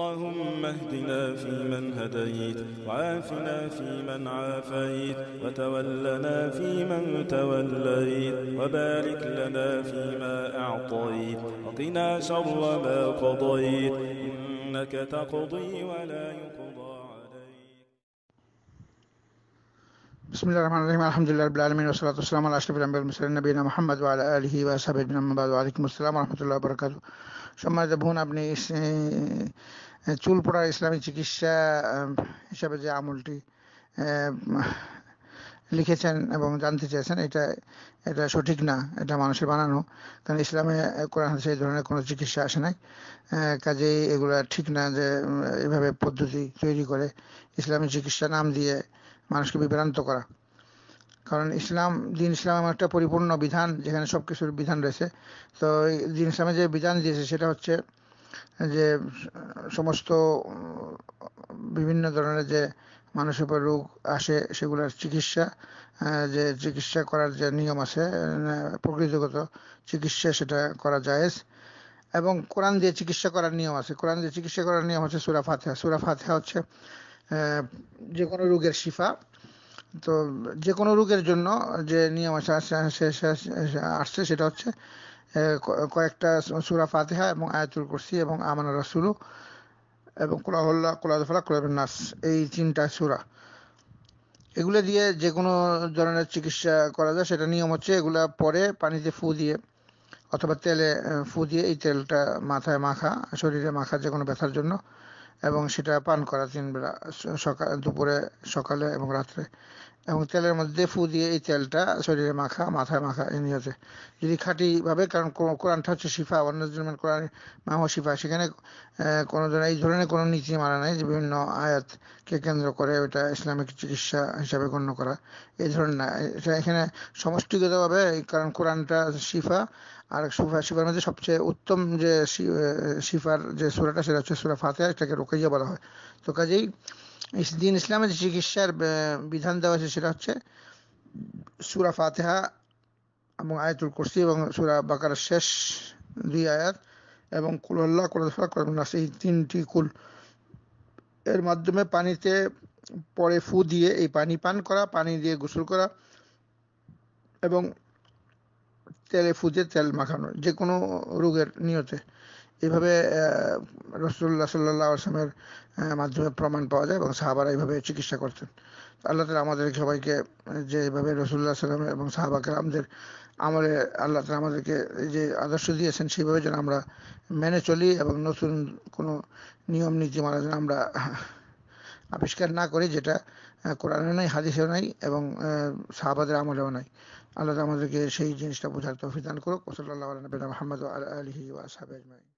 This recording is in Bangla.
اللهم اهدنا فيمن هديت وعافنا فيمن عافيت وتولنا فيمن توليت وبارك لنا فيما أعطيت وقنا شر ما قضيت إنك تقضي ولا يقضى بسم الله الرحمن الرحيم الحمد لله رب العالمين والصلاة والسلام على أشرف الأنبياء والمرسلين نبينا محمد وعلى آله وأصحابه أجمعين أما بعد وعليكم السلام ورحمة الله وبركاته সম্মানিত বোন আপনি চুল পড়া ইসলামী চিকিৎসা হিসাবে যে আমলটি লিখেছেন এবং জানতে চেয়েছেন এটা এটা সঠিক না এটা মানুষের বানানো কারণ ইসলামে কোরআন সেই ধরনের কোনো চিকিৎসা আসে নাই কাজেই এগুলো ঠিক না যে এভাবে পদ্ধতি তৈরি করে ইসলামী চিকিৎসা নাম দিয়ে মানুষকে বিভ্রান্ত করা কারণ ইসলাম দিন ইসলাম এমন একটা পরিপূর্ণ বিধান যেখানে সব কিছুর বিধান রয়েছে তো দিন ইসলামে যে বিধান দিয়েছে সেটা হচ্ছে যে সমস্ত বিভিন্ন ধরনের যে মানুষের উপর রোগ আসে সেগুলোর চিকিৎসা যে চিকিৎসা করার যে নিয়ম আছে প্রকৃতিগত চিকিৎসা সেটা করা যায় এবং কোরআন দিয়ে চিকিৎসা করার নিয়ম আছে কোরআন দিয়ে চিকিৎসা করার নিয়ম হচ্ছে সুরা ফাতেহা সুরা ফাতেহা হচ্ছে যে কোনো রোগের শিফা তো যে কোনো রোগের জন্য যে নিয়ম আসছে সেটা হচ্ছে কয়েকটা সুরা ফাতেহা এবং আয়াতুল কুরসি এবং আমানা রাসুলু এবং কোলাহল্লা কোলাহফলা কোলাবেন নাস এই তিনটা সুরা এগুলো দিয়ে যে কোনো ধরনের চিকিৎসা করা যায় সেটা নিয়ম হচ্ছে এগুলা পরে পানিতে ফু দিয়ে অথবা তেলে ফু দিয়ে এই তেলটা মাথায় মাখা শরীরে মাখা যে কোনো ব্যথার জন্য এবং সেটা পান করা তিন বেলা সকাল দুপুরে সকালে এবং রাত্রে এবং তেলের মধ্যে ফু দিয়ে এই তেলটা শরীরে মাখা মাথায় মাখা এ নিয়তে যদি খাঁটিভাবে কারণ কোরআনটা হচ্ছে শিফা অন্য ধরনের কোরআন মাহ শিফা সেখানে কোনো ধরনের এই ধরনের কোনো নীতি মানা নেই যে বিভিন্ন আয়াতকে কেন্দ্র করে ওটা ইসলামিক চিকিৎসা হিসাবে গণ্য করা এই ধরনের না এটা এখানে সমষ্টিগতভাবে কারণ কোরআনটা শিফা আর সুফা শিফার মধ্যে সবচেয়ে উত্তম যে শিফার যে সুরাটা সেটা হচ্ছে সুরা ফাতে এটাকে রোকাইয়া বলা হয় তো কাজেই দিন ইসলামে যে চিকিৎসার বিধান দেওয়া হয়েছে সেটা হচ্ছে সুরা ফাতেহা এবং আয়াতুল কুরসি এবং সুরা বাকার শেষ দুই আয়াত এবং কুলহল্লা কুলফা করবেনাস এই তিনটি কুল এর মাধ্যমে পানিতে পরে ফু দিয়ে এই পানি পান করা পানি দিয়ে গোসল করা এবং তেলে দিয়ে তেল মাখানো যে কোনো রোগের নিয়তে এইভাবে রসুল্লাহ সাল্লাহ আসলামের মাধ্যমে প্রমাণ পাওয়া যায় এবং সাহাবারা এইভাবে চিকিৎসা করতেন আল্লাহ তালা আমাদের সবাইকে যে এইভাবে রসুল্লাহ সাল্লাম এবং সাহাবাকে আমাদের আমলে আল্লাহ তালা আমাদেরকে যে আদর্শ দিয়েছেন সেইভাবে যেন আমরা মেনে চলি এবং নতুন কোনো নিয়ম নীতিমালা যেন আমরা আবিষ্কার না করি যেটা কোরআনে নাই হাদিসেও নাই এবং সাহাবাদের আমলেও নাই আল্লাহ আমাদেরকে সেই জিনিসটা বোঝার তৌফিক দান করুক ওসল্লাহ আলী মোহাম্মদ আলহি ওয়াসাব আজমাই